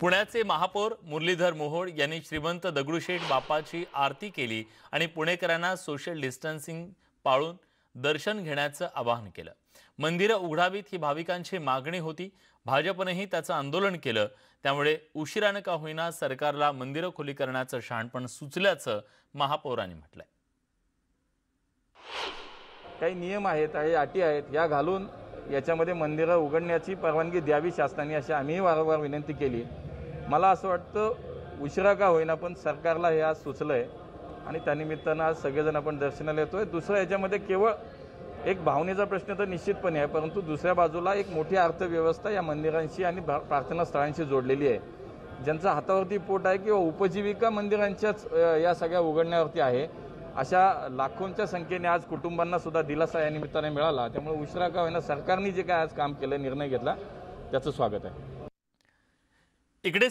पुण्याचे महापौर मुरलीधर मोहोळ यांनी श्रीमंत दगडूशेठ बापाची आरती केली आणि पुणेकरांना सोशल डिस्टन्सिंग पाळून दर्शन घेण्याचं आवाहन केलं मंदिरं उघडावीत ही भाविकांची मागणी होती भाजपनेही त्याचं आंदोलन केलं त्यामुळे उशिरानं का होईना सरकारला मंदिरं खुली करण्याचं शहाणपण सुचल्याचं महापौरांनी म्हटलंय काही नियम आहेत काही अटी आहेत या घालून याच्यामध्ये मंदिरं उघडण्याची परवानगी द्यावी शासनाने अशी आम्ही वारंवार विनंती केली मला असं वाटतं उशिरा का होईना पण सरकारला हे आज सुचलं आहे आणि त्यानिमित्तानं आज सगळेजण आपण दर्शनाला येतोय दुसरं याच्यामध्ये केवळ एक भावनेचा प्रश्न तर निश्चितपणे आहे परंतु दुसऱ्या बाजूला एक मोठी अर्थव्यवस्था या मंदिरांशी आणि प्रार्थना स्थळांशी जोडलेली आहे ज्यांचा हातावरती पोट आहे किंवा उपजीविका मंदिरांच्याच या सगळ्या उघडण्यावरती आहे अशा लाखोंच्या संख्येने आज कुटुंबांना सुद्धा दिलासा या निमित्ताने मिळाला त्यामुळे उशिरा का होईना सरकारने जे काय आज काम केलं निर्णय घेतला त्याचं स्वागत आहे इकडे